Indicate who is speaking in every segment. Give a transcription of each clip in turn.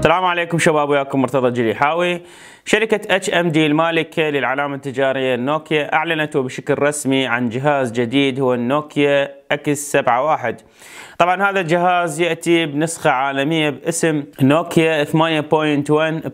Speaker 1: السلام عليكم شباب وياكم مرتضى الجليحاوي شركة اتش ام دي المالكة للعلامة التجارية نوكيا اعلنت وبشكل رسمي عن جهاز جديد هو النوكيا اكس 71 طبعا هذا الجهاز ياتي بنسخة عالمية باسم نوكيا 8.1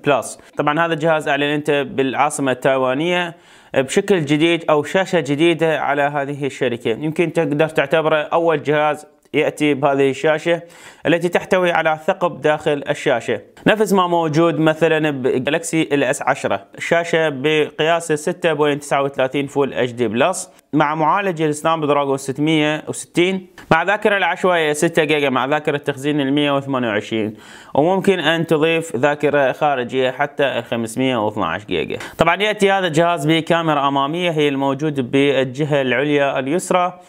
Speaker 1: بلس طبعا هذا الجهاز اعلنته بالعاصمة التايوانية بشكل جديد او شاشة جديدة على هذه الشركة يمكن تقدر تعتبره اول جهاز يأتي بهذه الشاشة التي تحتوي على ثقب داخل الشاشة نفس ما موجود مثلا بجلاكسي الاس 10 شاشة بقياس 6.39 فول اتش دي بلس مع معالج السناب دراجون 660 مع ذاكرة العشوائية 6 جيجا مع ذاكرة تخزين ال 128 وممكن أن تضيف ذاكرة خارجية حتى ال 512 جيجا طبعا يأتي هذا الجهاز بكاميرا أمامية هي الموجود بالجهة العليا اليسرى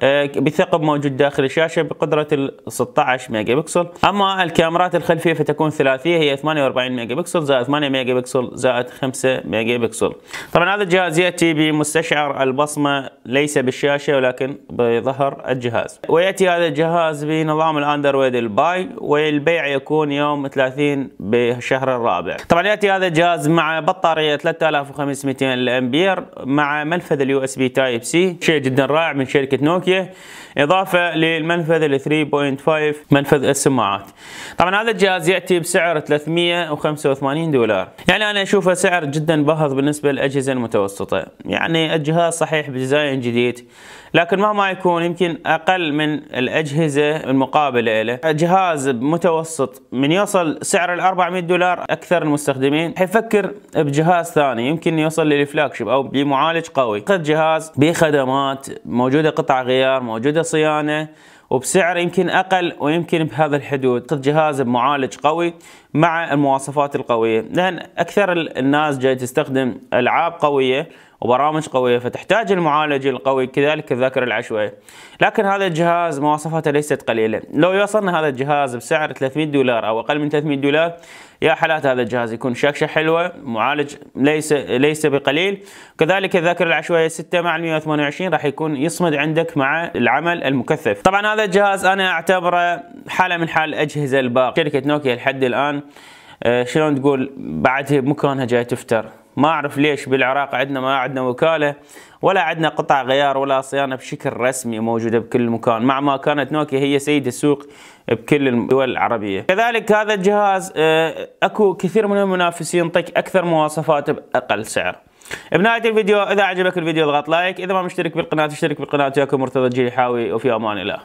Speaker 1: آه، بثقب موجود داخل الشاشة بقدرة ال 16 ميجا بكسل أما الكاميرات الخلفية فتكون ثلاثية هي 48 ميجا بكسل زائد 8 ميجا بكسل زائد 5 ميجا بكسل طبعا هذا الجهاز يأتي بمستشعر البصمة ليس بالشاشة ولكن بظهر الجهاز ويأتي هذا الجهاز بنظام الأندرويد الباي والبيع يكون يوم 30 بشهر الرابع طبعا يأتي هذا الجهاز مع بطارية 3500 الأمبير مع منفذ اليو اس بي تايب سي شيء جدا رائع من شركة نوكيا نوكيا اضافه للمنفذ ال 3.5 منفذ السماعات. طبعا هذا الجهاز ياتي بسعر 385 دولار، يعني انا اشوفه سعر جدا باهظ بالنسبه للاجهزه المتوسطه، يعني الجهاز صحيح بديزاين جديد لكن مهما يكون يمكن اقل من الاجهزه المقابله له، جهاز متوسط من يوصل سعر ال 400 دولار اكثر المستخدمين حيفكر بجهاز ثاني يمكن يوصل للفلاج شيب او بمعالج قوي، جهاز بخدمات موجوده قطع غير غيار موجوده صيانه وبسعر يمكن اقل ويمكن بهذا الحدود جهاز بمعالج قوي مع المواصفات القويه لان اكثر الناس جاي تستخدم العاب قويه وبرامج قوية فتحتاج المعالج القوي كذلك الذاكرة العشوائية لكن هذا الجهاز مواصفاته ليست قليلة لو يوصلنا هذا الجهاز بسعر 300 دولار أو أقل من 300 دولار يا حالات هذا الجهاز يكون شاشة حلوة معالج ليس ليس بقليل كذلك الذاكرة العشوائية 6 مع 128 راح يكون يصمد عندك مع العمل المكثف طبعا هذا الجهاز أنا أعتبره حالة من حال الأجهزة الباقية شركة نوكيا لحد الآن آه، شلون تقول بعد مكانها جاي تفتر ما اعرف ليش بالعراق عندنا ما عندنا وكاله ولا عندنا قطع غيار ولا صيانه بشكل رسمي موجوده بكل مكان مع ما كانت نوكيا هي سيد السوق بكل الدول العربيه كذلك هذا الجهاز آه، اكو كثير من المنافسين يعطيك اكثر مواصفات باقل سعر بنهايه الفيديو اذا عجبك الفيديو اضغط لايك اذا ما مشترك بالقناه اشترك بالقناه ياكم مرتضى الجيحاوي وفي امان الله